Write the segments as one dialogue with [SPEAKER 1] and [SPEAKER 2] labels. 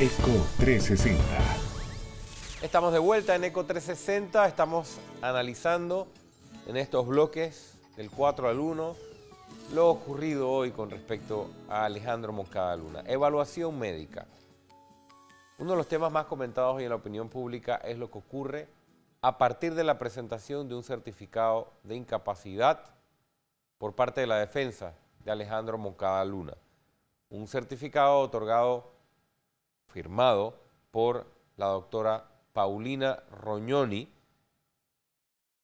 [SPEAKER 1] Eco 360. Estamos de vuelta en Eco 360, estamos analizando en estos bloques del 4 al 1 lo ocurrido hoy con respecto a Alejandro Moncada Luna. Evaluación médica. Uno de los temas más comentados hoy en la opinión pública es lo que ocurre a partir de la presentación de un certificado de incapacidad por parte de la defensa de Alejandro Moncada Luna. Un certificado otorgado firmado por la doctora Paulina Roñoni.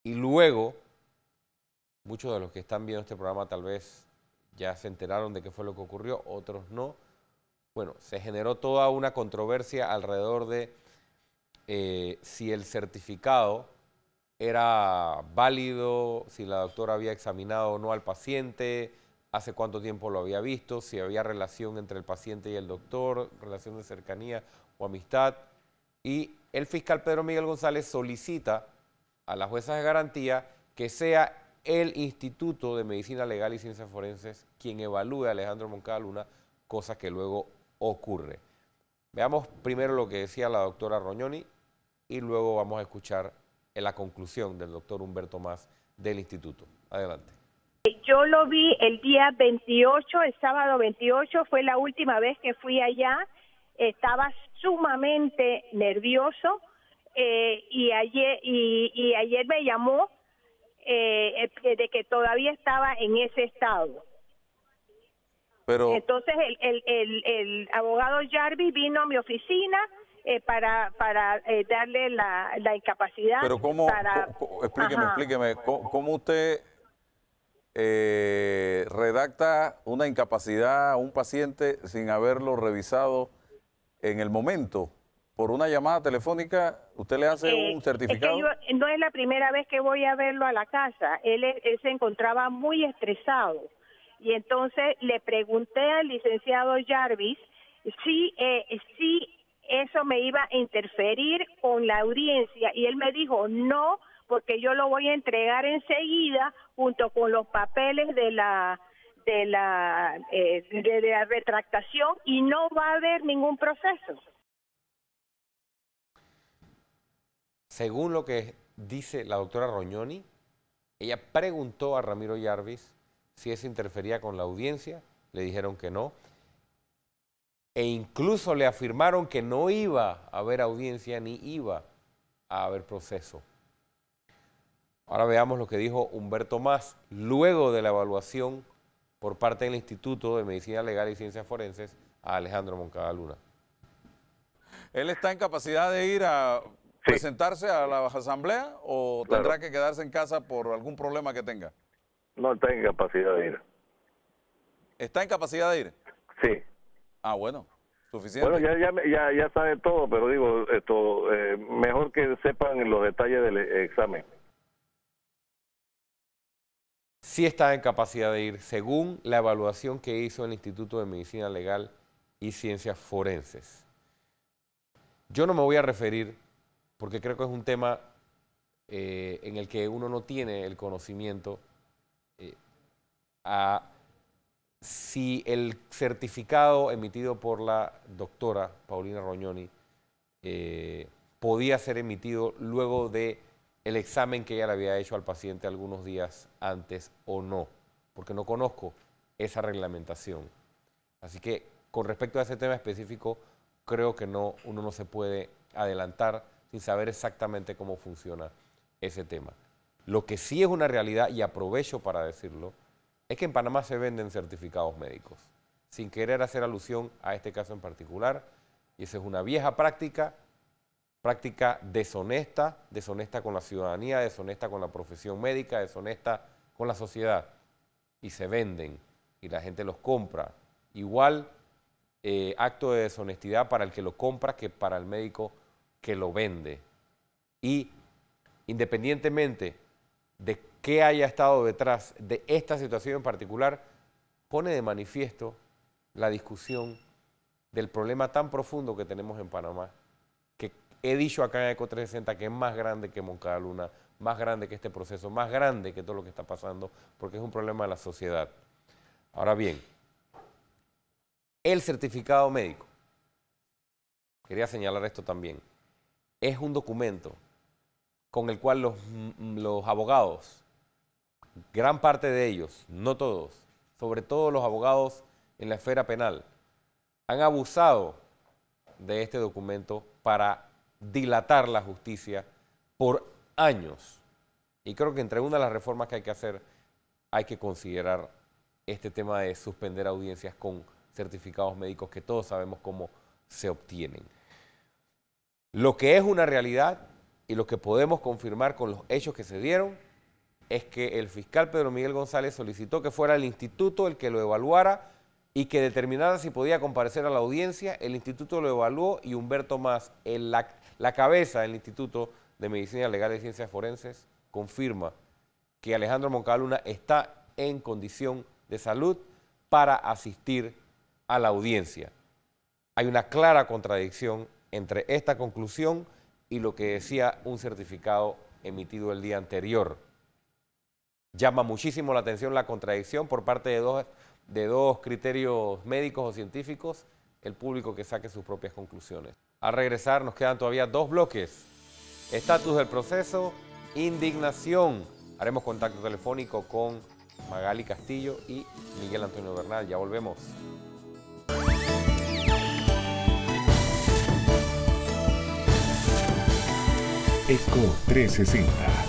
[SPEAKER 1] Y luego, muchos de los que están viendo este programa tal vez ya se enteraron de qué fue lo que ocurrió, otros no. Bueno, se generó toda una controversia alrededor de eh, si el certificado era válido, si la doctora había examinado o no al paciente, hace cuánto tiempo lo había visto, si había relación entre el paciente y el doctor, relación de cercanía o amistad. Y el fiscal Pedro Miguel González solicita a las juezas de garantía que sea el Instituto de Medicina Legal y Ciencias Forenses quien evalúe a Alejandro Moncada Luna, cosa que luego ocurre. Veamos primero lo que decía la doctora Roñoni y luego vamos a escuchar la conclusión del doctor Humberto Más del instituto. Adelante.
[SPEAKER 2] Yo lo vi el día 28, el sábado 28, fue la última vez que fui allá. Estaba sumamente nervioso eh, y, ayer, y, ayer me llamó eh, eh, de que todavía estaba en ese estado. Pero... Entonces el, abogado Jarvis vino a mi oficina para, para darle la, la, incapacidad. Pero ¿cómo?
[SPEAKER 1] explíqueme, explíqueme, cómo usted eh, redacta una incapacidad a un paciente sin haberlo revisado en el momento. Por una llamada telefónica, usted le hace eh, un certificado.
[SPEAKER 2] no es la primera vez que voy a verlo a la casa. Él, se encontraba muy estresado. Y entonces le pregunté al licenciado Jarvis si, eh, si eso me iba a interferir con la audiencia. Y él me dijo, no, porque yo lo voy a entregar enseguida junto con los papeles de la eh, de la retractación y no va a haber ningún proceso.
[SPEAKER 1] Según lo que dice la doctora Roñoni, ella preguntó a Ramiro Yarvis si eso interfería con la audiencia, le dijeron que no, e incluso le afirmaron que no iba a haber audiencia ni iba a haber proceso. Ahora veamos lo que dijo Humberto Más luego de la evaluación por parte del Instituto de Medicina Legal y Ciencias Forenses a Alejandro Moncada Luna. ¿Él está en capacidad de ir a presentarse a la asamblea o tendrá que quedarse en casa por algún problema que tenga? No está en capacidad de ir. ¿Está en capacidad de ir? Sí. Ah, bueno, suficiente. Bueno, ya, ya, ya, sabe todo, pero digo, esto eh, mejor que sepan los detalles del examen si está en capacidad de ir, según la evaluación que hizo el Instituto de Medicina Legal y Ciencias Forenses. Yo no me voy a referir, porque creo que es un tema eh, en el que uno no tiene el conocimiento, eh, a si el certificado emitido por la doctora Paulina Roñoni eh, podía ser emitido luego de el examen que ella le había hecho al paciente algunos días antes o no, porque no conozco esa reglamentación. Así que con respecto a ese tema específico, creo que no, uno no se puede adelantar sin saber exactamente cómo funciona ese tema. Lo que sí es una realidad, y aprovecho para decirlo, es que en Panamá se venden certificados médicos, sin querer hacer alusión a este caso en particular, y esa es una vieja práctica práctica deshonesta, deshonesta con la ciudadanía, deshonesta con la profesión médica, deshonesta con la sociedad. Y se venden y la gente los compra. Igual eh, acto de deshonestidad para el que lo compra que para el médico que lo vende. Y independientemente de qué haya estado detrás de esta situación en particular, pone de manifiesto la discusión del problema tan profundo que tenemos en Panamá He dicho acá en Eco360 que es más grande que Moncada Luna, más grande que este proceso, más grande que todo lo que está pasando, porque es un problema de la sociedad. Ahora bien, el certificado médico, quería señalar esto también, es un documento con el cual los, mm, los abogados, gran parte de ellos, no todos, sobre todo los abogados en la esfera penal, han abusado de este documento para dilatar la justicia por años. Y creo que entre una de las reformas que hay que hacer, hay que considerar este tema de suspender audiencias con certificados médicos que todos sabemos cómo se obtienen. Lo que es una realidad y lo que podemos confirmar con los hechos que se dieron es que el fiscal Pedro Miguel González solicitó que fuera el instituto el que lo evaluara y que determinada si podía comparecer a la audiencia, el instituto lo evaluó y Humberto Más, la, cabeza del Instituto de Medicina Legal y Ciencias Forenses, confirma que Alejandro Moncaluna está en condición de salud para asistir a la audiencia. Hay una clara contradicción entre esta conclusión y lo que decía un certificado emitido el día anterior. Llama muchísimo la atención la contradicción por parte de dos de dos criterios médicos o científicos, el público que saque sus propias conclusiones. Al regresar nos quedan todavía dos bloques. Estatus del proceso, indignación. Haremos contacto telefónico con Magali Castillo y Miguel Antonio Bernal. Ya volvemos. ECO 360